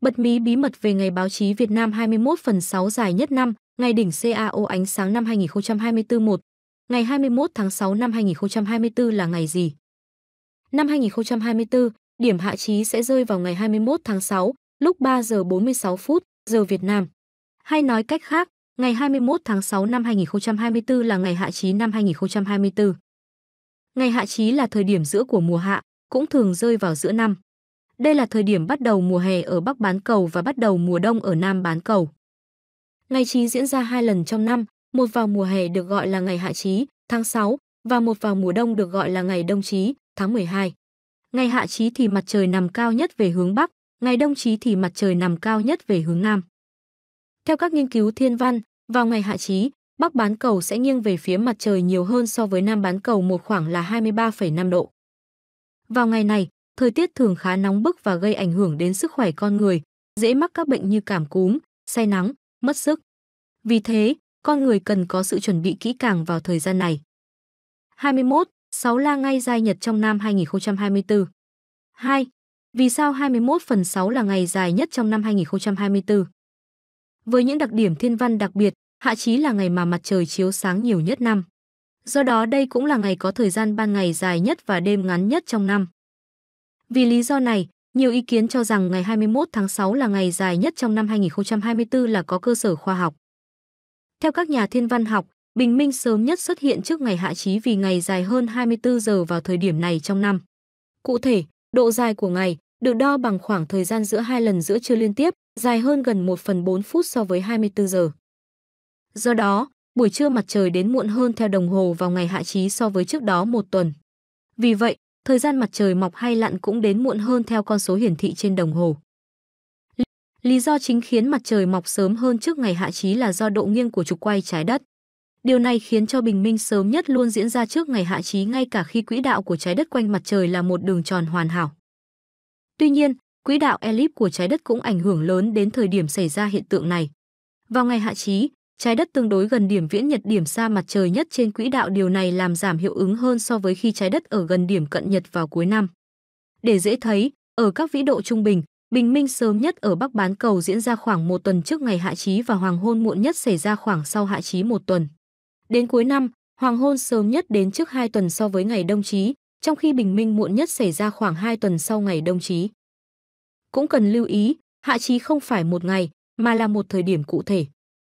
Bật mí bí mật về ngày báo chí Việt Nam 21 phần 6 dài nhất năm, ngày đỉnh CAO ánh sáng năm 2024 1. Ngày 21 tháng 6 năm 2024 là ngày gì? Năm 2024, điểm hạ chí sẽ rơi vào ngày 21 tháng 6, lúc 3 giờ 46 phút, giờ Việt Nam. Hay nói cách khác, ngày 21 tháng 6 năm 2024 là ngày hạ chí năm 2024. Ngày hạ chí là thời điểm giữa của mùa hạ, cũng thường rơi vào giữa năm. Đây là thời điểm bắt đầu mùa hè ở Bắc Bán Cầu và bắt đầu mùa đông ở Nam Bán Cầu. Ngày trí diễn ra hai lần trong năm, một vào mùa hè được gọi là ngày hạ trí, tháng 6, và một vào mùa đông được gọi là ngày đông trí, tháng 12. Ngày hạ trí thì mặt trời nằm cao nhất về hướng Bắc, ngày đông trí thì mặt trời nằm cao nhất về hướng Nam. Theo các nghiên cứu thiên văn, vào ngày hạ trí, Bắc bán cầu sẽ nghiêng về phía mặt trời nhiều hơn so với Nam bán cầu một khoảng là 23,5 độ. Vào ngày này, thời tiết thường khá nóng bức và gây ảnh hưởng đến sức khỏe con người, dễ mắc các bệnh như cảm cúm, say nắng, mất sức. Vì thế, con người cần có sự chuẩn bị kỹ càng vào thời gian này. 21. 6 la ngay dài nhật trong năm 2024 2. Vì sao 21 phần 6 là ngày dài nhất trong năm 2024? Với những đặc điểm thiên văn đặc biệt, hạ chí là ngày mà mặt trời chiếu sáng nhiều nhất năm. Do đó đây cũng là ngày có thời gian ban ngày dài nhất và đêm ngắn nhất trong năm. Vì lý do này, nhiều ý kiến cho rằng ngày 21 tháng 6 là ngày dài nhất trong năm 2024 là có cơ sở khoa học. Theo các nhà thiên văn học, bình minh sớm nhất xuất hiện trước ngày hạ chí vì ngày dài hơn 24 giờ vào thời điểm này trong năm. Cụ thể, độ dài của ngày được đo bằng khoảng thời gian giữa hai lần giữa trưa liên tiếp, dài hơn gần 1 phần 4 phút so với 24 giờ. Do đó, buổi trưa mặt trời đến muộn hơn theo đồng hồ vào ngày hạ chí so với trước đó một tuần. Vì vậy, thời gian mặt trời mọc hay lặn cũng đến muộn hơn theo con số hiển thị trên đồng hồ. Lý do chính khiến mặt trời mọc sớm hơn trước ngày hạ chí là do độ nghiêng của trục quay trái đất. Điều này khiến cho bình minh sớm nhất luôn diễn ra trước ngày hạ chí ngay cả khi quỹ đạo của trái đất quanh mặt trời là một đường tròn hoàn hảo. Tuy nhiên, quỹ đạo elip của trái đất cũng ảnh hưởng lớn đến thời điểm xảy ra hiện tượng này. Vào ngày hạ chí, Trái đất tương đối gần điểm viễn nhật điểm xa mặt trời nhất trên quỹ đạo điều này làm giảm hiệu ứng hơn so với khi trái đất ở gần điểm cận nhật vào cuối năm. Để dễ thấy, ở các vĩ độ trung bình, bình minh sớm nhất ở Bắc Bán Cầu diễn ra khoảng một tuần trước ngày hạ trí và hoàng hôn muộn nhất xảy ra khoảng sau hạ trí một tuần. Đến cuối năm, hoàng hôn sớm nhất đến trước hai tuần so với ngày đông chí, trong khi bình minh muộn nhất xảy ra khoảng hai tuần sau ngày đông chí. Cũng cần lưu ý, hạ trí không phải một ngày, mà là một thời điểm cụ thể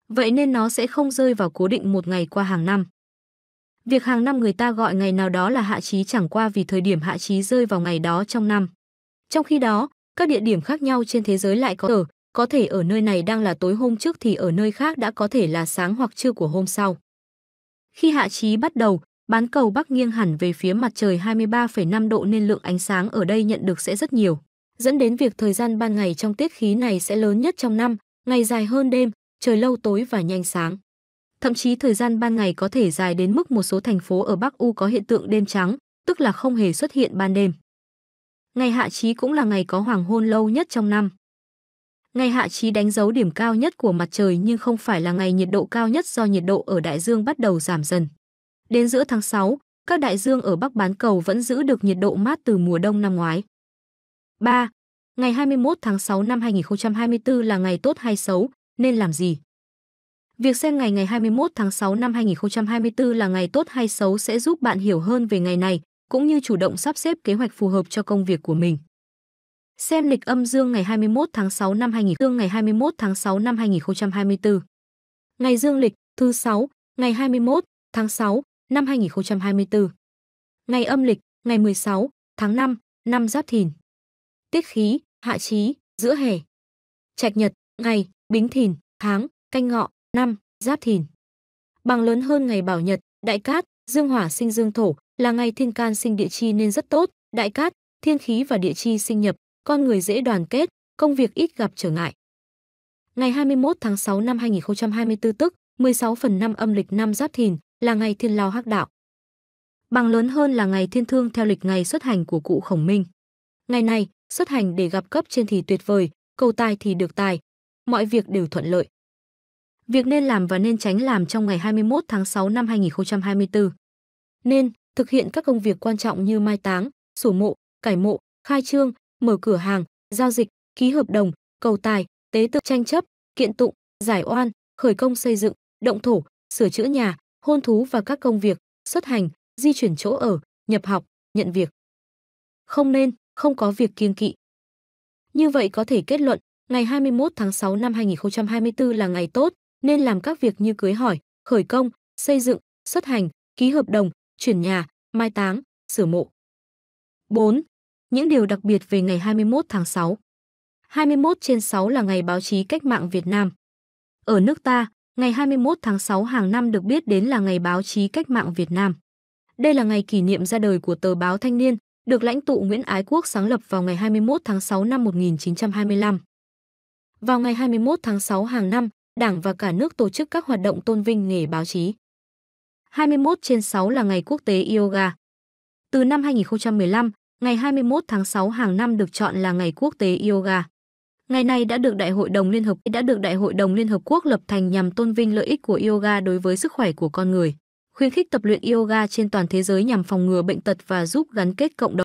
vậy nên nó sẽ không rơi vào cố định một ngày qua hàng năm. Việc hàng năm người ta gọi ngày nào đó là hạ trí chẳng qua vì thời điểm hạ trí rơi vào ngày đó trong năm. Trong khi đó, các địa điểm khác nhau trên thế giới lại có ở, có thể ở nơi này đang là tối hôm trước thì ở nơi khác đã có thể là sáng hoặc trưa của hôm sau. Khi hạ trí bắt đầu, bán cầu Bắc nghiêng hẳn về phía mặt trời 23,5 độ nên lượng ánh sáng ở đây nhận được sẽ rất nhiều, dẫn đến việc thời gian ban ngày trong tiết khí này sẽ lớn nhất trong năm, ngày dài hơn đêm, trời lâu tối và nhanh sáng. Thậm chí thời gian ban ngày có thể dài đến mức một số thành phố ở Bắc U có hiện tượng đêm trắng, tức là không hề xuất hiện ban đêm. Ngày hạ chí cũng là ngày có hoàng hôn lâu nhất trong năm. Ngày hạ chí đánh dấu điểm cao nhất của mặt trời nhưng không phải là ngày nhiệt độ cao nhất do nhiệt độ ở đại dương bắt đầu giảm dần. Đến giữa tháng 6, các đại dương ở Bắc bán cầu vẫn giữ được nhiệt độ mát từ mùa đông năm ngoái. 3. Ngày 21 tháng 6 năm 2024 là ngày tốt hay xấu, nên làm gì. Việc xem ngày ngày 21 tháng 6 năm 2024 là ngày tốt hay xấu sẽ giúp bạn hiểu hơn về ngày này, cũng như chủ động sắp xếp kế hoạch phù hợp cho công việc của mình. Xem lịch âm dương ngày 21 tháng 6 năm 2000 ngày 21 tháng 6 năm 2024. Ngày dương lịch thứ 6, ngày 21 tháng 6 năm 2024. Ngày âm lịch ngày 16 tháng 5 năm Giáp Thìn. Tiết khí, hạ chí, giữa hè. Trạch nhật, ngày Bính Thìn, tháng, canh ngọ, năm, Giáp Thìn. Bằng lớn hơn ngày Bảo Nhật, Đại Cát, Dương Hỏa sinh Dương Thổ, là ngày Thiên Can sinh địa chi nên rất tốt, Đại Cát, Thiên khí và địa chi sinh nhập, con người dễ đoàn kết, công việc ít gặp trở ngại. Ngày 21 tháng 6 năm 2024 tức 16 phần 5 âm lịch năm Giáp Thìn là ngày Thiên Lao Hắc Đạo. Bằng lớn hơn là ngày Thiên Thương theo lịch ngày xuất hành của cụ Khổng Minh. Ngày này, xuất hành để gặp cấp trên thì tuyệt vời, cầu tài thì được tài, mọi việc đều thuận lợi. Việc nên làm và nên tránh làm trong ngày 21 tháng 6 năm 2024. Nên thực hiện các công việc quan trọng như mai táng, sổ mộ, cải mộ, khai trương, mở cửa hàng, giao dịch, ký hợp đồng, cầu tài, tế tự tranh chấp, kiện tụng, giải oan, khởi công xây dựng, động thổ, sửa chữa nhà, hôn thú và các công việc, xuất hành, di chuyển chỗ ở, nhập học, nhận việc. Không nên, không có việc kiêng kỵ. Như vậy có thể kết luận, ngày 21 tháng 6 năm 2024 là ngày tốt, nên làm các việc như cưới hỏi, khởi công, xây dựng, xuất hành, ký hợp đồng, chuyển nhà, mai táng, sửa mộ. 4. Những điều đặc biệt về ngày 21 tháng 6 21 trên 6 là ngày báo chí cách mạng Việt Nam. Ở nước ta, ngày 21 tháng 6 hàng năm được biết đến là ngày báo chí cách mạng Việt Nam. Đây là ngày kỷ niệm ra đời của tờ báo Thanh niên, được lãnh tụ Nguyễn Ái Quốc sáng lập vào ngày 21 tháng 6 năm 1925. Vào ngày 21 tháng 6 hàng năm, Đảng và cả nước tổ chức các hoạt động tôn vinh nghề báo chí. 21 trên 6 là ngày quốc tế yoga. Từ năm 2015, ngày 21 tháng 6 hàng năm được chọn là ngày quốc tế yoga. Ngày này đã được Đại hội đồng Liên hợp đã được Đại hội đồng Liên hợp quốc lập thành nhằm tôn vinh lợi ích của yoga đối với sức khỏe của con người, khuyến khích tập luyện yoga trên toàn thế giới nhằm phòng ngừa bệnh tật và giúp gắn kết cộng đồng.